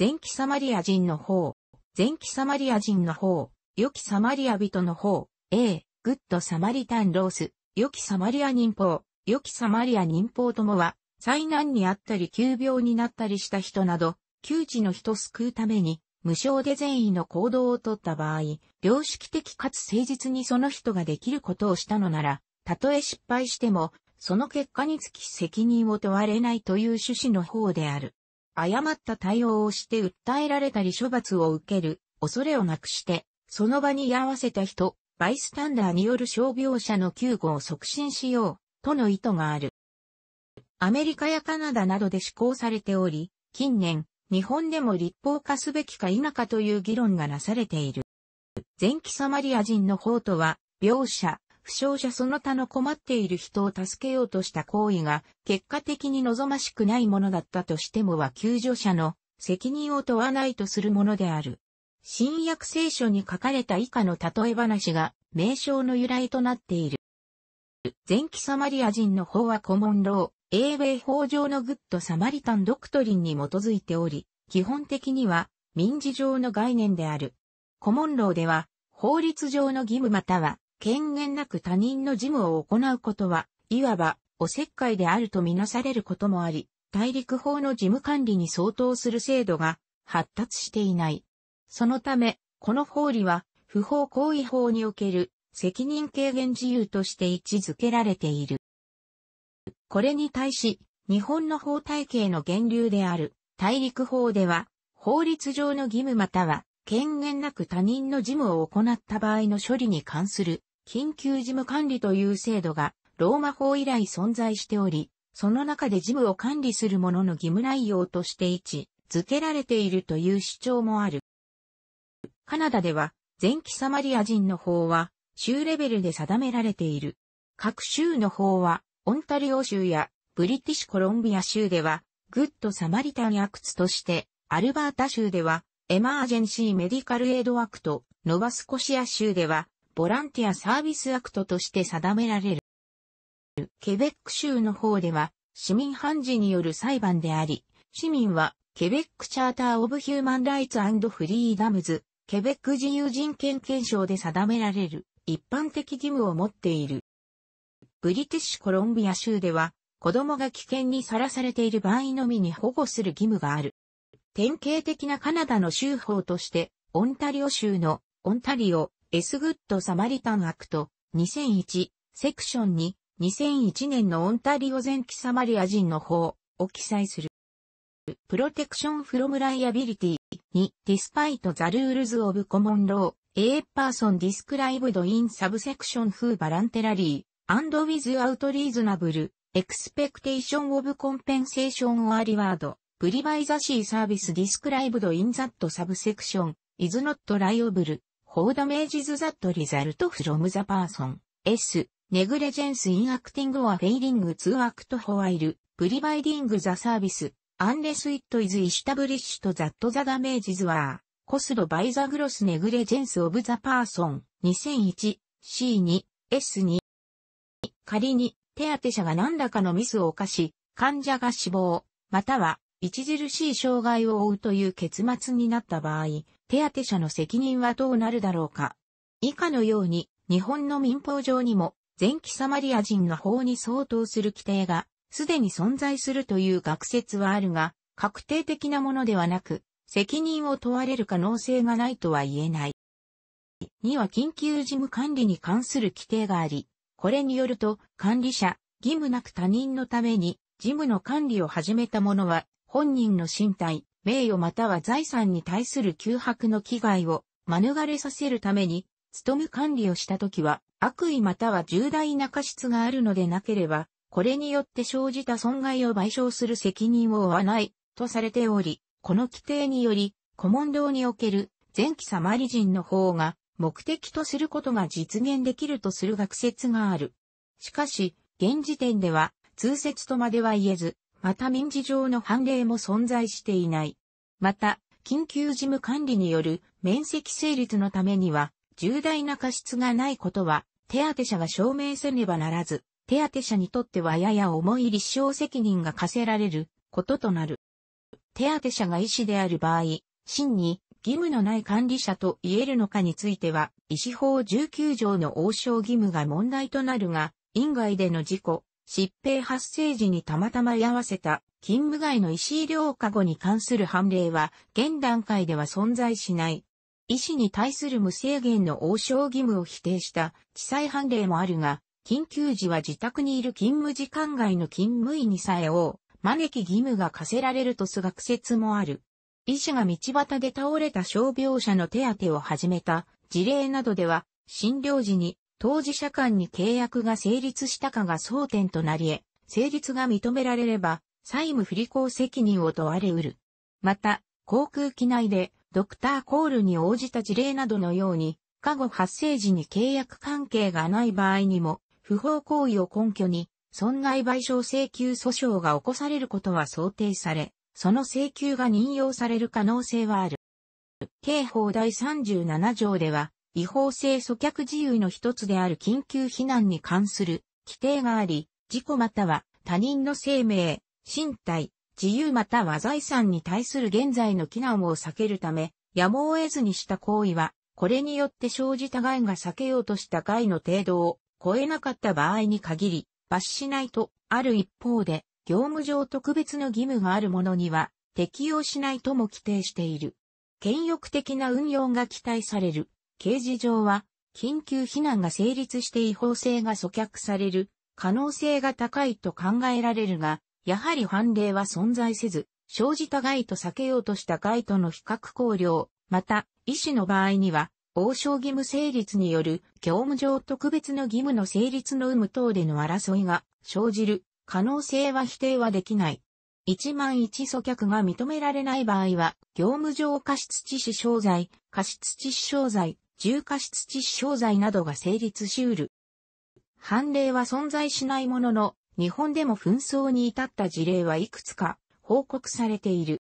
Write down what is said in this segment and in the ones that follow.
前期サマリア人の方、前期サマリア人の方、良きサマリア人の方、A、グッドサマリタンロース、良きサマリア人法、良きサマリア人法ともは、災難にあったり急病になったりした人など、窮地の人救うために、無償で善意の行動をとった場合、良識的かつ誠実にその人ができることをしたのなら、たとえ失敗しても、その結果につき責任を問われないという趣旨の方である。誤った対応をして訴えられたり処罰を受ける、恐れをなくして、その場に居合わせた人、バイスタンダーによる傷病者の救護を促進しよう、との意図がある。アメリカやカナダなどで施行されており、近年、日本でも立法化すべきか否かという議論がなされている。前期サマリア人の法とは、病者、負傷者その他の困っている人を助けようとした行為が結果的に望ましくないものだったとしてもは救助者の責任を問わないとするものである。新約聖書に書かれた以下の例え話が名称の由来となっている。前期サマリア人の法は古文論、英米法上のグッドサマリタンドクトリンに基づいており、基本的には民事上の概念である。古文論では法律上の義務または権限なく他人の事務を行うことは、いわば、おせっかいであるとみなされることもあり、大陸法の事務管理に相当する制度が発達していない。そのため、この法理は、不法行為法における責任軽減自由として位置づけられている。これに対し、日本の法体系の源流である大陸法では、法律上の義務または、権限なく他人の事務を行った場合の処理に関する緊急事務管理という制度がローマ法以来存在しており、その中で事務を管理する者の義務内容として位置づけられているという主張もある。カナダでは、前期サマリア人の法は、州レベルで定められている。各州の法は、オンタリオ州やブリティッシュコロンビア州では、グッドサマリタンアクツとして、アルバータ州では、エマージェンシーメディカルエイドアクト、ノバスコシア州では、ボランティアサービスアクトとして定められる。ケベック州の方では、市民判事による裁判であり、市民は、ケベックチャーター・オブ・ヒューマン・ライツ・フリーダムズ、ケベック自由人権憲章で定められる、一般的義務を持っている。ブリティッシュコロンビア州では、子供が危険にさらされている場合のみに保護する義務がある。典型的なカナダの州法として、オンタリオ州のオンタリオ S グッドサマリタンアクト2001セクション2 2001年のオンタリオ前期サマリア人の法を記載する。プロテクションフロムライアビリティに despite the rules of common law, a person described in subsection who voluntarily and without reasonable expectation of compensation or reward, privy the sea service described in that subsection is not liable How damages that result from the person, s, negligence in acting or failing to act while, providing the service, unless it is established that the damages were, caused by the gross negligence of the person, 2001, C2、S2。仮に、手当者が何らかのミスを犯し、患者が死亡、または、著しい障害を負うという結末になった場合、手当者の責任はどうなるだろうか。以下のように、日本の民法上にも、前期サマリア人の法に相当する規定が、すでに存在するという学説はあるが、確定的なものではなく、責任を問われる可能性がないとは言えない。2は緊急事務管理に関する規定があり、これによると、管理者、義務なく他人のために、事務の管理を始めた者は、本人の身体、名誉または財産に対する脅迫の危害を免れさせるために、務む管理をしたときは、悪意または重大な過失があるのでなければ、これによって生じた損害を賠償する責任を負わない、とされており、この規定により、古文堂における前期サマリ人の方が目的とすることが実現できるとする学説がある。しかし、現時点では、通説とまでは言えず、また民事上の判例も存在していない。また、緊急事務管理による面積成立のためには、重大な過失がないことは、手当者が証明せねばならず、手当者にとってはやや重い立証責任が課せられることとなる。手当者が医師である場合、真に義務のない管理者と言えるのかについては、医師法19条の応召義務が問題となるが、院外での事故、疾病発生時にたまたま居合わせた勤務外の医師医療過護に関する判例は現段階では存在しない。医師に対する無制限の応召義務を否定した地裁判例もあるが、緊急時は自宅にいる勤務時間外の勤務医にさえを招き義務が課せられるとす学説もある。医師が道端で倒れた傷病者の手当を始めた事例などでは、診療時に当事者間に契約が成立したかが争点となり得、成立が認められれば、債務不履行責任を問われうる。また、航空機内で、ドクターコールに応じた事例などのように、過後発生時に契約関係がない場合にも、不法行為を根拠に、損害賠償請求訴訟が起こされることは想定され、その請求が任用される可能性はある。刑法第37条では、違法性阻却自由の一つである緊急避難に関する規定があり、事故または他人の生命、身体、自由または財産に対する現在の避難を避けるため、やむを得ずにした行為は、これによって生じた害が避けようとした害の程度を超えなかった場合に限り、罰しないとある一方で、業務上特別の義務があるものには適用しないとも規定している。権欲的な運用が期待される。刑事上は、緊急避難が成立して違法性が阻却される可能性が高いと考えられるが、やはり判例は存在せず、生じた害と避けようとした害との比較考慮、また、医師の場合には、応召義務成立による業務上特別の義務の成立の有無等での争いが生じる可能性は否定はできない。一万一阻却が認められない場合は、業務上過失致死傷罪、過失致死傷罪、重過失致死傷罪などが成立しうる。判例は存在しないものの、日本でも紛争に至った事例はいくつか報告されている。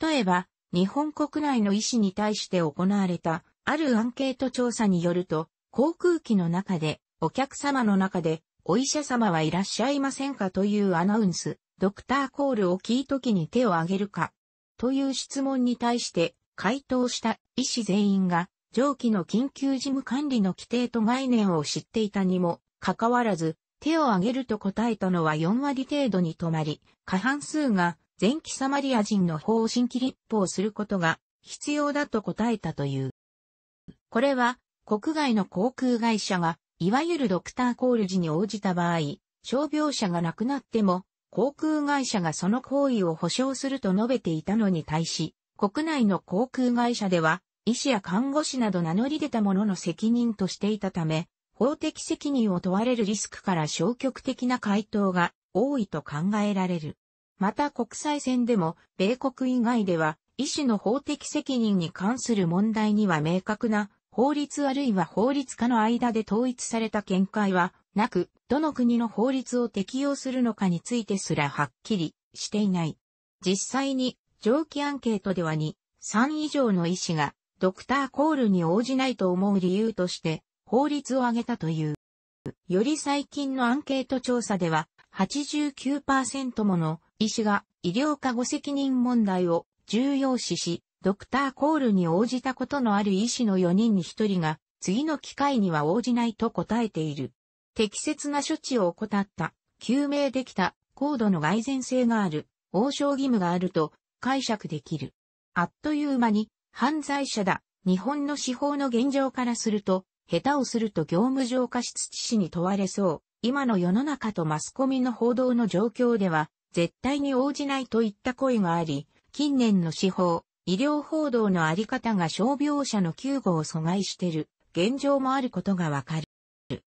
例えば、日本国内の医師に対して行われた、あるアンケート調査によると、航空機の中で、お客様の中で、お医者様はいらっしゃいませんかというアナウンス、ドクターコールを聞いときに手を挙げるか、という質問に対して、回答した医師全員が、上記の緊急事務管理の規定と概念を知っていたにも、かかわらず、手を挙げると答えたのは4割程度に止まり、過半数が前期サマリア人の方針切立法することが必要だと答えたという。これは、国外の航空会社が、いわゆるドクターコール時に応じた場合、傷病者が亡くなっても、航空会社がその行為を保証すると述べていたのに対し、国内の航空会社では、医師や看護師など名乗り出た者の責任としていたため、法的責任を問われるリスクから消極的な回答が多いと考えられる。また国際線でも、米国以外では、医師の法的責任に関する問題には明確な法律あるいは法律家の間で統一された見解はなく、どの国の法律を適用するのかについてすらはっきりしていない。実際に上記アンケートでは2、3以上の医師がドクターコールに応じないと思う理由として、法律を挙げたという。より最近のアンケート調査では、89%もの医師が医療過誤責任問題を重要視し、ドクターコールに応じたことのある医師の4人に1人が、次の機会には応じないと答えている。適切な処置を怠った、救命できた、高度の蓋然性がある、応召義務があると解釈できる。あっという間に犯罪者だ。日本の司法の現状からすると、下手をすると業務上過失致死に問われそう。今の世の中とマスコミの報道の状況では、絶対に応じないといった声があり、近年の司法、医療報道のあり方が傷病者の救護を阻害している現状もあることがわかる。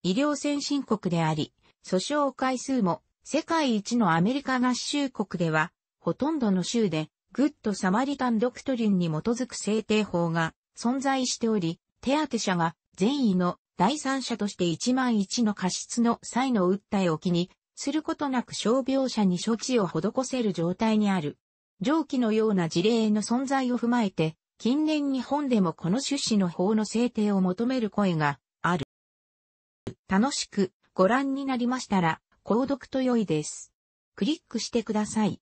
医療先進国であり、訴訟回数も世界一のアメリカ合衆国では、ほとんどの州でグッドサマリタンドクトリンに基づく制定法が存在しており、手当者が善意の第三者として1万1の過失の際の訴えを気にすることなく傷病者に処置を施せる状態にある。上記のような事例の存在を踏まえて、近年日本でもこの趣旨の法の制定を求める声がある。楽しくご覧になりましたら、購読と良いです。クリックしてください。